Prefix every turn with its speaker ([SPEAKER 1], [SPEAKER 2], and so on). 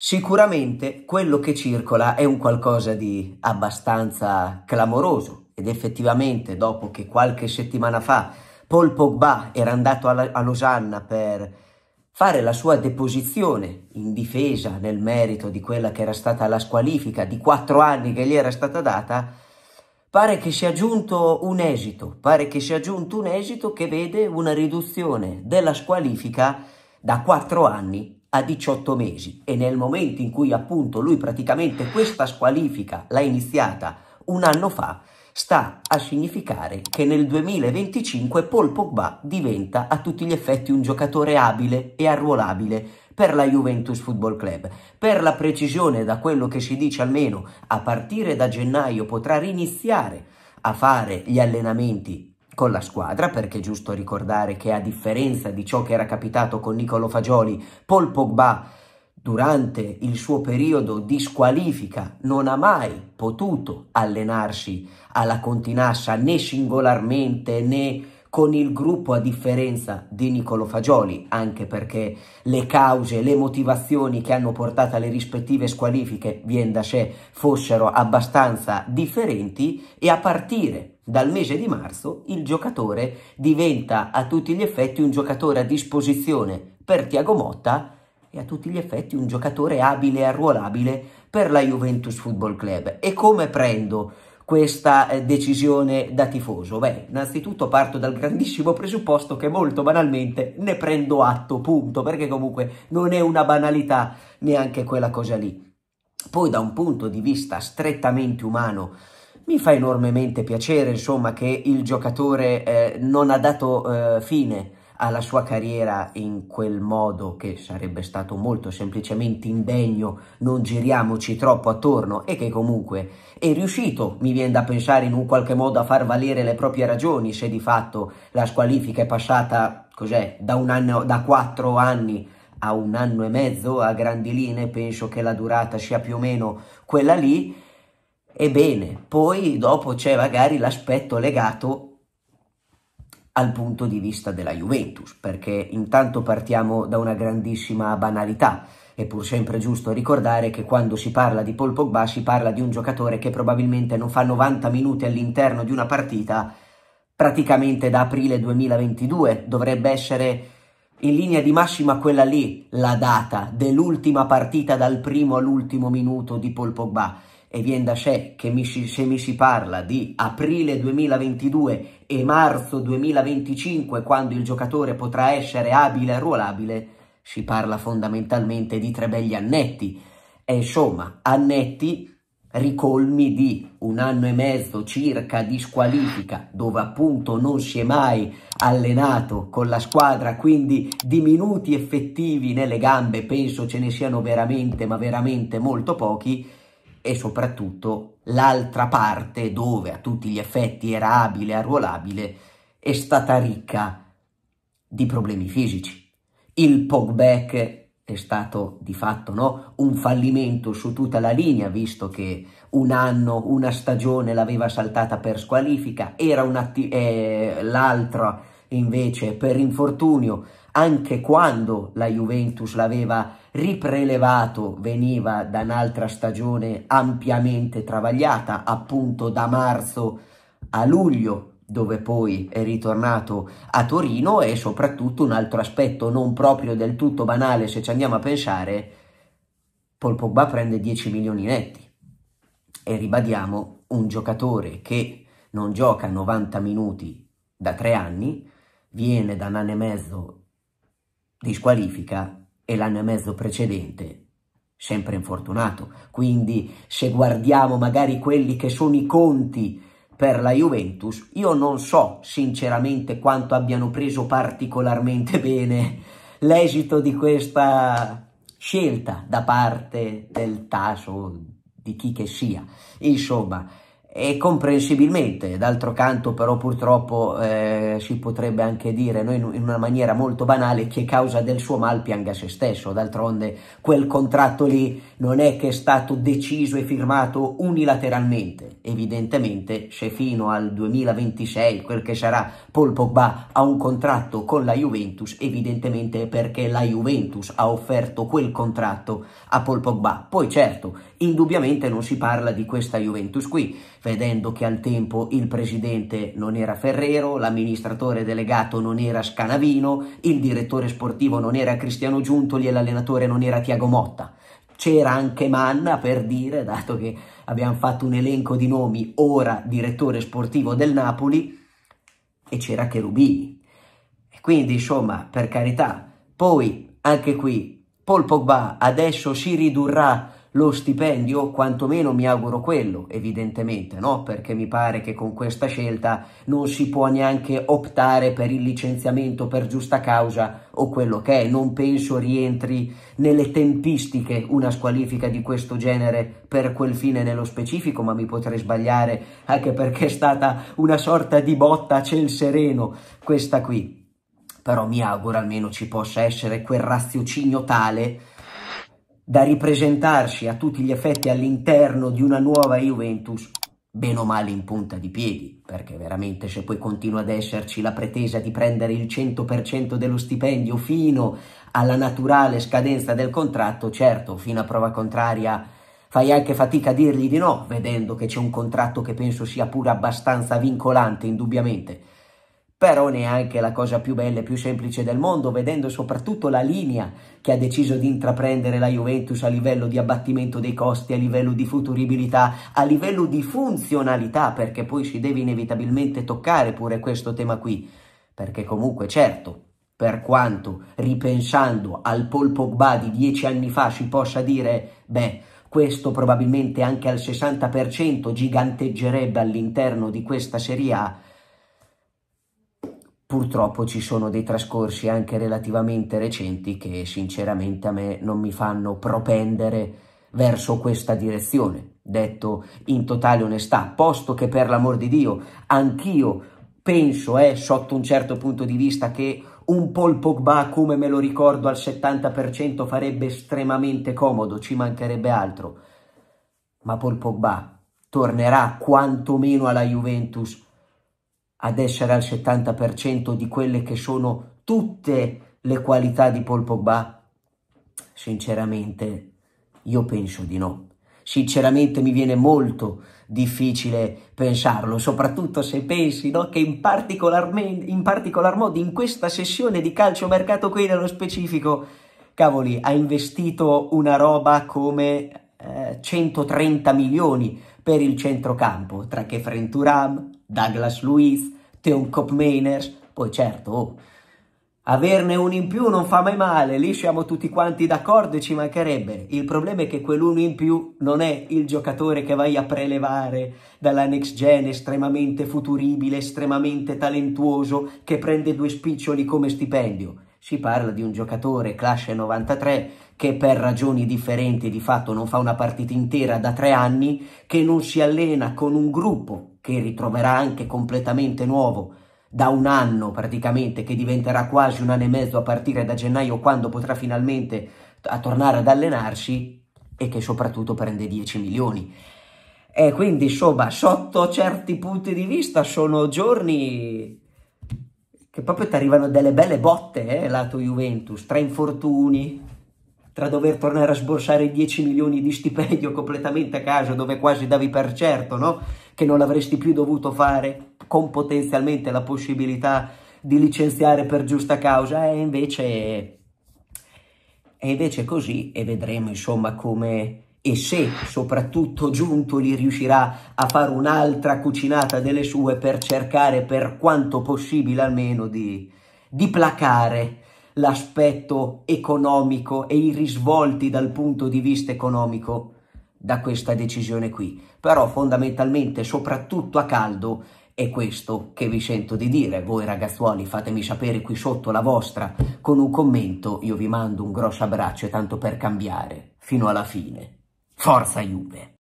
[SPEAKER 1] Sicuramente quello che circola è un qualcosa di abbastanza clamoroso ed effettivamente dopo che qualche settimana fa Paul Pogba era andato a Losanna per fare la sua deposizione in difesa nel merito di quella che era stata la squalifica di quattro anni che gli era stata data, pare che sia giunto un esito, pare che sia giunto un esito che vede una riduzione della squalifica da quattro anni a 18 mesi e nel momento in cui appunto lui praticamente questa squalifica l'ha iniziata un anno fa, sta a significare che nel 2025 Paul Pogba diventa a tutti gli effetti un giocatore abile e arruolabile per la Juventus Football Club. Per la precisione da quello che si dice almeno, a partire da gennaio potrà riniziare a fare gli allenamenti con la squadra, perché è giusto ricordare che a differenza di ciò che era capitato con Nicolo Fagioli, Paul Pogba durante il suo periodo di squalifica non ha mai potuto allenarsi alla continassa né singolarmente né con il gruppo a differenza di Niccolo Fagioli, anche perché le cause, le motivazioni che hanno portato alle rispettive squalifiche, vien da sé, fossero abbastanza differenti e a partire dal mese di marzo il giocatore diventa a tutti gli effetti un giocatore a disposizione per Tiago Motta e a tutti gli effetti un giocatore abile e arruolabile per la Juventus Football Club. E come prendo questa eh, decisione da tifoso? Beh, innanzitutto parto dal grandissimo presupposto che molto banalmente ne prendo atto, punto, perché comunque non è una banalità neanche quella cosa lì. Poi da un punto di vista strettamente umano, mi fa enormemente piacere, insomma, che il giocatore eh, non ha dato eh, fine alla sua carriera in quel modo che sarebbe stato molto semplicemente indegno, non giriamoci troppo attorno e che comunque è riuscito, mi viene da pensare in un qualche modo a far valere le proprie ragioni se di fatto la squalifica è passata cos'è, da, un anno, da quattro anni a un anno e mezzo a grandi linee, penso che la durata sia più o meno quella lì. Ebbene, poi dopo c'è magari l'aspetto legato al punto di vista della Juventus, perché intanto partiamo da una grandissima banalità. È pur sempre giusto ricordare che quando si parla di Paul Pogba si parla di un giocatore che probabilmente non fa 90 minuti all'interno di una partita praticamente da aprile 2022, dovrebbe essere in linea di massima quella lì, la data dell'ultima partita dal primo all'ultimo minuto di Paul Pogba. E viene da sé che mi si, se mi si parla di aprile 2022 e marzo 2025, quando il giocatore potrà essere abile e ruolabile, si parla fondamentalmente di tre begli annetti. E insomma, annetti ricolmi di un anno e mezzo circa di squalifica dove appunto non si è mai allenato con la squadra quindi di minuti effettivi nelle gambe penso ce ne siano veramente ma veramente molto pochi e soprattutto l'altra parte dove a tutti gli effetti era abile, arruolabile, è stata ricca di problemi fisici. Il pogback è stato di fatto no, un fallimento su tutta la linea, visto che un anno, una stagione l'aveva saltata per squalifica, era eh, l'altra invece per infortunio, anche quando la Juventus l'aveva riprelevato veniva da un'altra stagione ampiamente travagliata, appunto da marzo a luglio, dove poi è ritornato a Torino e soprattutto un altro aspetto non proprio del tutto banale se ci andiamo a pensare, Paul Pogba prende 10 milioni netti e ribadiamo un giocatore che non gioca 90 minuti da tre anni, viene da un anno e mezzo di squalifica e l'anno e mezzo precedente sempre infortunato. Quindi se guardiamo magari quelli che sono i conti per la Juventus, io non so sinceramente quanto abbiano preso particolarmente bene l'esito di questa scelta da parte del Taso, di chi che sia. Insomma, e comprensibilmente, d'altro canto però purtroppo eh, si potrebbe anche dire noi in una maniera molto banale che causa del suo mal pianga se stesso, d'altronde quel contratto lì non è che è stato deciso e firmato unilateralmente, evidentemente se fino al 2026 quel che sarà Paul Pogba ha un contratto con la Juventus, evidentemente è perché la Juventus ha offerto quel contratto a Paul Pogba, poi certo Indubbiamente non si parla di questa Juventus qui, vedendo che al tempo il presidente non era Ferrero, l'amministratore delegato non era Scanavino, il direttore sportivo non era Cristiano Giuntoli e l'allenatore non era Tiago Motta. C'era anche Manna per dire, dato che abbiamo fatto un elenco di nomi, ora direttore sportivo del Napoli, e c'era Cherubini. E quindi, insomma, per carità. Poi, anche qui, Paul Pogba adesso si ridurrà lo stipendio, quantomeno mi auguro quello, evidentemente, no? Perché mi pare che con questa scelta non si può neanche optare per il licenziamento per giusta causa o quello che è. Non penso rientri nelle tempistiche una squalifica di questo genere per quel fine nello specifico, ma mi potrei sbagliare anche perché è stata una sorta di botta a ciel sereno questa qui. Però mi auguro almeno ci possa essere quel raziocinio tale da ripresentarsi a tutti gli effetti all'interno di una nuova Juventus bene o male in punta di piedi, perché veramente se poi continua ad esserci la pretesa di prendere il 100% dello stipendio fino alla naturale scadenza del contratto, certo, fino a prova contraria fai anche fatica a dirgli di no, vedendo che c'è un contratto che penso sia pure abbastanza vincolante, indubbiamente però neanche la cosa più bella e più semplice del mondo, vedendo soprattutto la linea che ha deciso di intraprendere la Juventus a livello di abbattimento dei costi, a livello di futuribilità, a livello di funzionalità, perché poi si deve inevitabilmente toccare pure questo tema qui, perché comunque certo, per quanto ripensando al Paul Pogba di dieci anni fa si possa dire, beh, questo probabilmente anche al 60% giganteggerebbe all'interno di questa Serie A, purtroppo ci sono dei trascorsi anche relativamente recenti che sinceramente a me non mi fanno propendere verso questa direzione, detto in totale onestà, posto che per l'amor di Dio anch'io penso, eh, sotto un certo punto di vista, che un Paul Pogba, come me lo ricordo, al 70% farebbe estremamente comodo, ci mancherebbe altro. Ma Paul Pogba tornerà quantomeno alla Juventus ad essere al 70% di quelle che sono tutte le qualità di Paul Pogba? Sinceramente, io penso di no. Sinceramente mi viene molto difficile pensarlo, soprattutto se pensi no, che in, in particolar modo in questa sessione di calcio mercato qui nello specifico, cavoli, ha investito una roba come eh, 130 milioni per il centrocampo, tra che Frenturam, Douglas Luiz, Teon Kopmaners, poi certo, oh, averne uno in più non fa mai male, lì siamo tutti quanti d'accordo e ci mancherebbe. Il problema è che quell'uno in più non è il giocatore che vai a prelevare dalla next gen estremamente futuribile, estremamente talentuoso, che prende due spiccioli come stipendio. Si parla di un giocatore classe 93 che per ragioni differenti di fatto non fa una partita intera da tre anni, che non si allena con un gruppo che ritroverà anche completamente nuovo da un anno praticamente, che diventerà quasi un anno e mezzo a partire da gennaio, quando potrà finalmente tornare ad allenarsi e che soprattutto prende 10 milioni. E quindi, insomma, sotto certi punti di vista sono giorni che proprio ti arrivano delle belle botte, eh, lato Juventus, tra infortuni, tra dover tornare a sborsare 10 milioni di stipendio completamente a caso, dove quasi davi per certo, no? che non avresti più dovuto fare con potenzialmente la possibilità di licenziare per giusta causa e invece, e invece così e vedremo insomma come e se soprattutto Giuntoli riuscirà a fare un'altra cucinata delle sue per cercare per quanto possibile almeno di, di placare l'aspetto economico e i risvolti dal punto di vista economico da questa decisione qui, però fondamentalmente, soprattutto a caldo, è questo che vi sento di dire. Voi ragazzuoli fatemi sapere qui sotto la vostra con un commento, io vi mando un grosso abbraccio e tanto per cambiare, fino alla fine. Forza Juve!